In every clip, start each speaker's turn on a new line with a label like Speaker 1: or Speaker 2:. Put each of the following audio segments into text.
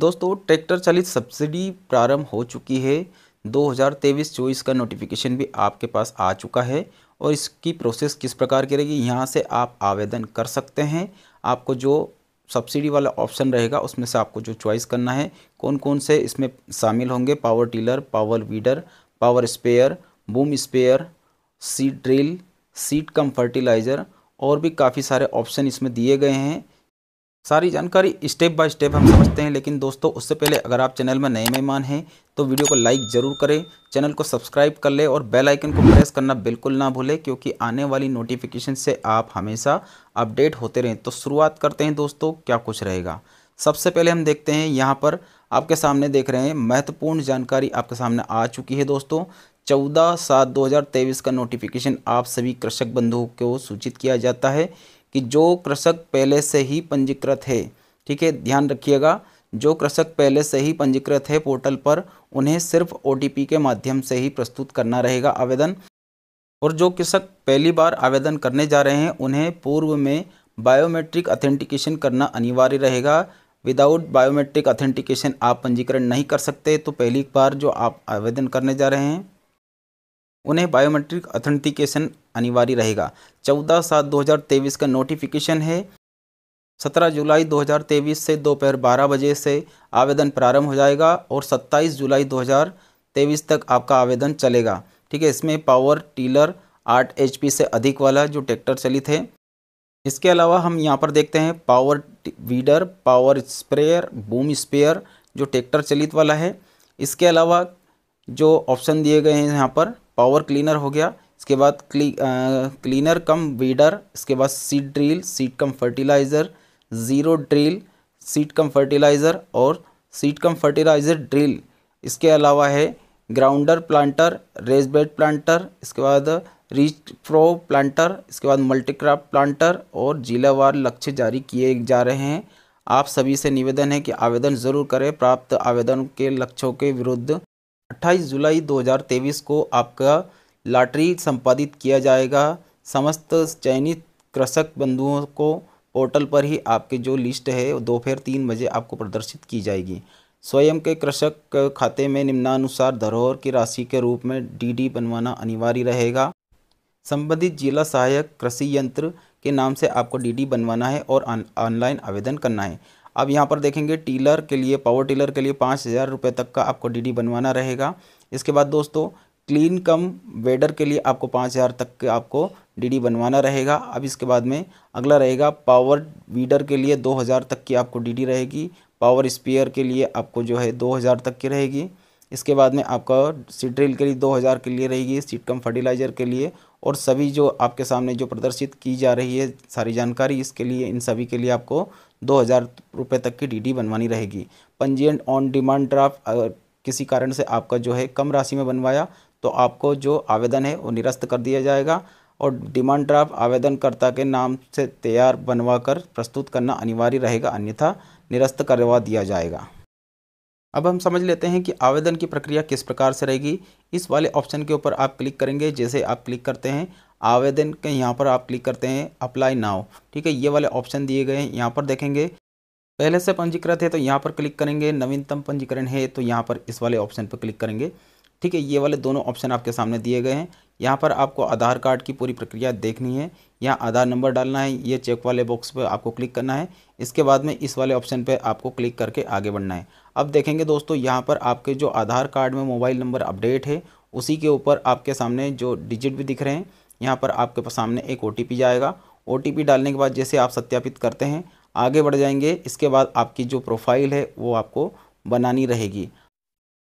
Speaker 1: दोस्तों ट्रैक्टर चालित सब्सिडी प्रारंभ हो चुकी है 2023-24 का नोटिफिकेशन भी आपके पास आ चुका है और इसकी प्रोसेस किस प्रकार की रहेगी यहाँ से आप आवेदन कर सकते हैं आपको जो सब्सिडी वाला ऑप्शन रहेगा उसमें से आपको जो चॉइस करना है कौन कौन से इसमें शामिल होंगे power tiller power weeder power sprayer boom sprayer seed drill seed cum fertiliser और भी काफ़ी सारे ऑप्शन इसमें दिए गए हैं सारी जानकारी स्टेप बाय स्टेप हम समझते हैं लेकिन दोस्तों उससे पहले अगर आप चैनल में नए मेहमान हैं तो वीडियो को लाइक ज़रूर करें चैनल को सब्सक्राइब कर लें और बेल आइकन को प्रेस करना बिल्कुल ना भूलें क्योंकि आने वाली नोटिफिकेशन से आप हमेशा अपडेट होते रहें तो शुरुआत करते हैं दोस्तों क्या कुछ रहेगा सबसे पहले हम देखते हैं यहाँ पर आपके सामने देख रहे हैं महत्वपूर्ण जानकारी आपके सामने आ चुकी है दोस्तों चौदह सात दो का नोटिफिकेशन आप सभी कृषक बंधुओं को सूचित किया जाता है कि जो कृषक पहले से ही पंजीकृत है ठीक है ध्यान रखिएगा जो कृषक पहले से ही पंजीकृत है पोर्टल पर उन्हें सिर्फ ओ के माध्यम से ही प्रस्तुत करना रहेगा आवेदन और जो कृषक पहली बार आवेदन करने जा रहे हैं उन्हें पूर्व में बायोमेट्रिक ऑथेंटिकेशन करना अनिवार्य रहेगा विदाउट बायोमेट्रिक ऑथेंटिकेशन आप पंजीकरण नहीं कर सकते तो पहली बार जो आप आवेदन करने जा रहे हैं उन्हें बायोमेट्रिक ऑथेंटिकेशन अनिवार्य रहेगा चौदह सात तेईस का नोटिफिकेशन है सत्रह जुलाई 2023 से दोपहर बारह बजे से आवेदन प्रारंभ हो जाएगा और सत्ताईस जुलाई 2023 तक आपका आवेदन चलेगा ठीक है इसमें पावर टीलर आठ एच से अधिक वाला जो ट्रैक्टर चलित है इसके अलावा हम यहाँ पर देखते हैं power weeder power sprayer boom sprayer जो ट्रैक्टर चलित वाला है इसके अलावा जो ऑप्शन दिए गए हैं यहाँ पर पावर क्लीनर हो गया इसके बाद क्ली आ, क्लीनर कम वीडर इसके बाद seed drill seed cum fertiliser zero drill seed cum fertiliser और सीड कम फर्टिलाइज़र ड्रिल इसके अलावा है grounder planter raise bed planter इसके बाद रीच प्रो प्लांटर इसके बाद मल्टीक्राफ्ट प्लांटर और जिलावार लक्ष्य जारी किए जा रहे हैं आप सभी से निवेदन है कि आवेदन ज़रूर करें प्राप्त आवेदन के लक्ष्यों के विरुद्ध 28 जुलाई 2023 को आपका लॉटरी संपादित किया जाएगा समस्त चयनित कृषक बंधुओं को पोर्टल पर ही आपके जो लिस्ट है दोपहर तीन बजे आपको प्रदर्शित की जाएगी स्वयं के कृषक खाते में निम्नानुसार धरोहर की राशि के रूप में डीडी बनवाना अनिवार्य रहेगा संबंधित जिला सहायक कृषि यंत्र के नाम से आपको डीडी बनवाना है और ऑनलाइन आवेदन करना है अब यहाँ पर देखेंगे टीलर के लिए पावर टीलर के लिए पाँच हज़ार रुपये तक का आपको डीडी बनवाना रहेगा इसके बाद दोस्तों क्लीन कम वेडर के लिए आपको पाँच हज़ार तक के आपको डीडी बनवाना रहेगा अब इसके बाद में अगला रहेगा पावर वीडर के लिए दो हज़ार तक की आपको डीडी रहेगी पावर स्पेयर के लिए आपको जो है दो हज़ार तक की रहेगी इसके बाद में आपका सीड्रिल के लिए दो हज़ार के लिए रहेगी सीट कम फर्टिलाइज़र के लिए और सभी जो आपके सामने जो प्रदर्शित की जा रही है सारी जानकारी इसके लिए इन सभी के लिए आपको दो हज़ार रुपये तक की डीडी बनवानी रहेगी पंजीयन ऑन डिमांड ड्राफ्ट अगर किसी कारण से आपका जो है कम राशि में बनवाया तो आपको जो आवेदन है वो निरस्त कर दिया जाएगा और डिमांड ड्राफ्ट आवेदनकर्ता के नाम से तैयार बनवा कर प्रस्तुत करना अनिवार्य रहेगा अन्यथा निरस्त करवा दिया जाएगा अब हम समझ लेते हैं कि आवेदन की प्रक्रिया किस प्रकार से रहेगी इस वाले ऑप्शन के ऊपर आप क्लिक करेंगे जैसे आप क्लिक करते हैं आवेदन के यहाँ पर आप क्लिक करते हैं अप्लाई नाव ठीक है ये वाले ऑप्शन दिए गए हैं यहाँ पर देखेंगे पहले से पंजीकृत है तो यहाँ पर क्लिक करेंगे नवीनतम पंजीकरण है तो यहाँ पर इस वाले ऑप्शन पर क्लिक करेंगे ठीक है ये वाले दोनों ऑप्शन आपके सामने दिए गए हैं यहाँ पर आपको आधार कार्ड की पूरी प्रक्रिया देखनी है यहाँ आधार नंबर डालना है ये चेक वाले बॉक्स पर आपको क्लिक करना है इसके बाद में इस वाले ऑप्शन पर आपको क्लिक करके आगे बढ़ना है अब देखेंगे दोस्तों यहाँ पर आपके जो आधार कार्ड में मोबाइल नंबर अपडेट है उसी के ऊपर आपके सामने जो डिजिट भी दिख रहे हैं यहाँ पर आपके सामने एक ओ जाएगा ओ डालने के बाद जैसे आप सत्यापित करते हैं आगे बढ़ जाएंगे इसके बाद आपकी जो प्रोफाइल है वो आपको बनानी रहेगी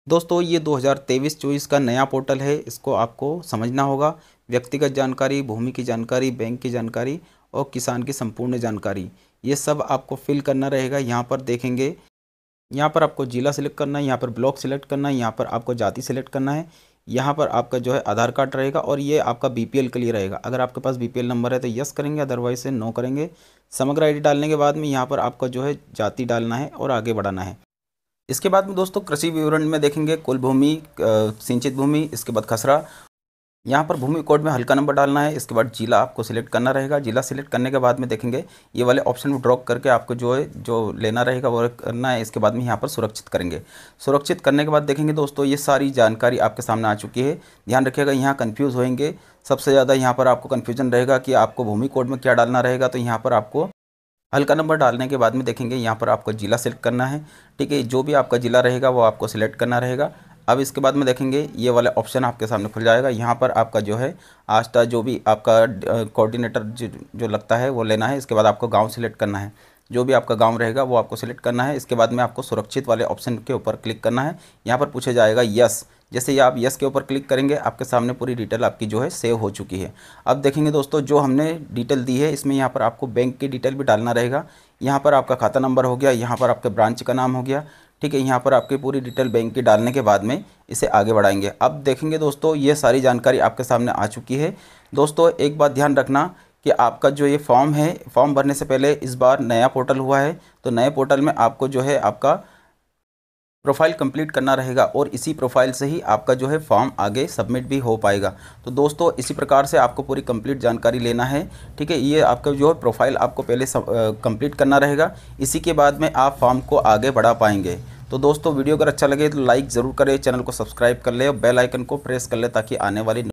Speaker 1: दोस्तों ये 2023 चौबीस का नया पोर्टल है इसको आपको समझना होगा व्यक्तिगत जानकारी भूमि की जानकारी बैंक की जानकारी और किसान की संपूर्ण जानकारी ये सब आपको फिल करना रहेगा यहाँ पर देखेंगे यहाँ पर आपको ज़िला सिलेक्ट करना है यहाँ पर ब्लॉक सेलेक्ट करना है यहाँ पर आपको जाति सिलेक्ट करना है यहाँ पर आपका जो है आधार कार्ड रहेगा और ये आपका बीपीएल के लिए रहेगा अगर आपके पास बीपीएल नंबर है तो यस करेंगे अदरवाइज से नो करेंगे समग्र आईडी डालने के बाद में यहाँ पर आपका जो है जाति डालना है और आगे बढ़ाना है इसके बाद में दोस्तों कृषि विवरण में देखेंगे कुल भूमि सिंचित भूमि इसके बाद खसरा यहाँ पर भूमि कोड में हल्का नंबर डालना है इसके बाद जिला आपको सिलेक्ट करना रहेगा जिला सिलेक्ट करने के बाद में देखेंगे ये वाले ऑप्शन में ड्रॉप करके आपको जो है जो लेना रहेगा वो करना है इसके बाद में यहाँ पर सुरक्षित करेंगे सुरक्षित करने के बाद देखेंगे दोस्तों ये सारी जानकारी आपके सामने आ चुकी है ध्यान रखिएगा यहाँ कन्फ्यूज़ होएंगे सबसे ज़्यादा यहाँ पर आपको कन्फ्यूजन रहेगा कि आपको भूमि कोड में क्या डालना रहेगा तो यहाँ पर आपको हल्का नंबर डालने के बाद में देखेंगे यहाँ पर आपको ज़िला सेलेक्ट करना है ठीक है जो भी आपका ज़िला रहेगा वो आपको सिलेक्ट करना रहेगा अब इसके बाद में देखेंगे ये वाला ऑप्शन आपके सामने खुल जाएगा यहाँ पर आपका जो है आज का जो भी आपका कोऑर्डिनेटर जो, जो लगता है वो लेना है इसके बाद आपको गाँव सेलेक्ट करना है जो भी आपका गांव रहेगा वो आपको सिलेक्ट करना है इसके बाद में आपको सुरक्षित वाले ऑप्शन के ऊपर क्लिक करना है यहाँ पर पूछा जाएगा यस जैसे ही आप यस के ऊपर क्लिक करेंगे आपके सामने पूरी डिटेल आपकी जो है सेव हो चुकी है अब देखेंगे दोस्तों जो हमने डिटेल दी है इसमें यहाँ पर आपको बैंक की डिटेल भी डालना रहेगा यहाँ पर आपका खाता नंबर हो गया यहाँ पर आपके ब्रांच का नाम हो गया ठीक है यहाँ पर आपकी पूरी डिटेल बैंक की डालने के बाद में इसे आगे बढ़ाएंगे अब देखेंगे दोस्तों ये सारी जानकारी आपके सामने आ चुकी है दोस्तों एक बात ध्यान रखना कि आपका जो ये फॉर्म है फॉर्म भरने से पहले इस बार नया पोर्टल हुआ है तो नए पोर्टल में आपको जो है आपका प्रोफाइल कंप्लीट करना रहेगा और इसी प्रोफाइल से ही आपका जो है फॉर्म आगे सबमिट भी हो पाएगा तो दोस्तों इसी प्रकार से आपको पूरी कंप्लीट जानकारी लेना है ठीक है ये आपका जो है प्रोफाइल आपको पहले कंप्लीट करना रहेगा इसी के बाद में आप फॉर्म को आगे बढ़ा पाएंगे तो दोस्तों वीडियो अगर अच्छा लगे तो लाइक ज़रूर करें चैनल को सब्सक्राइब कर लें और बेलाइकन को प्रेस कर लें ताकि आने वाली